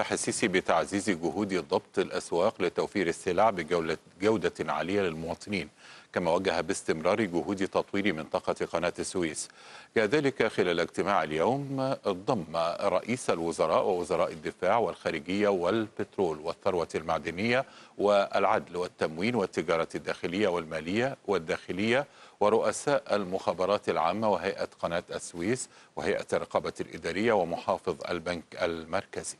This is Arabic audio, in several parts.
الفتاح السيسي بتعزيز جهود ضبط الأسواق لتوفير السلع بجودة عالية للمواطنين كما وجه باستمرار جهود تطوير منطقة قناة السويس كذلك خلال اجتماع اليوم ضم رئيس الوزراء ووزراء الدفاع والخارجية والبترول والثروة المعدنية والعدل والتموين والتجارة الداخلية والمالية والداخلية ورؤساء المخابرات العامة وهيئة قناة السويس وهيئة الرقابة الإدارية ومحافظ البنك المركزي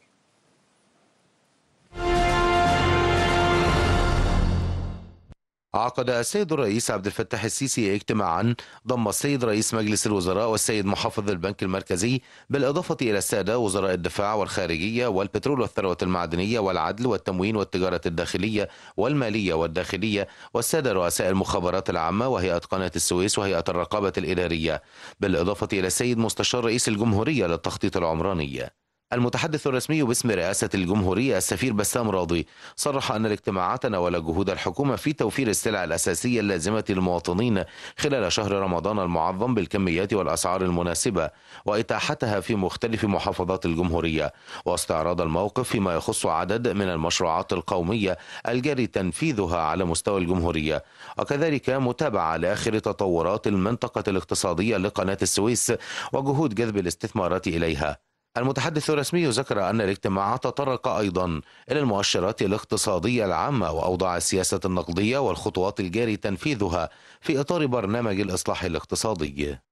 عقد السيد الرئيس عبد الفتاح السيسي اجتماعا ضم السيد رئيس مجلس الوزراء والسيد محافظ البنك المركزي بالإضافة إلى السادة وزراء الدفاع والخارجية والبترول والثروة المعدنية والعدل والتموين والتجارة الداخلية والمالية والداخلية والسادة رؤساء المخابرات العامة وهيئة قناة السويس وهيئة الرقابة الإدارية بالإضافة إلى السيد مستشار رئيس الجمهورية للتخطيط العمراني المتحدث الرسمي باسم رئاسة الجمهورية السفير بسام راضي صرح أن الاجتماعات ناول جهود الحكومة في توفير السلع الأساسية اللازمة للمواطنين خلال شهر رمضان المعظم بالكميات والأسعار المناسبة وإتاحتها في مختلف محافظات الجمهورية واستعراض الموقف فيما يخص عدد من المشروعات القومية الجاري تنفيذها على مستوى الجمهورية وكذلك متابعة لآخر تطورات المنطقة الاقتصادية لقناة السويس وجهود جذب الاستثمارات إليها المتحدث الرسمي ذكر أن الاجتماع تطرق أيضا إلى المؤشرات الاقتصادية العامة وأوضاع السياسة النقدية والخطوات الجاري تنفيذها في إطار برنامج الإصلاح الاقتصادي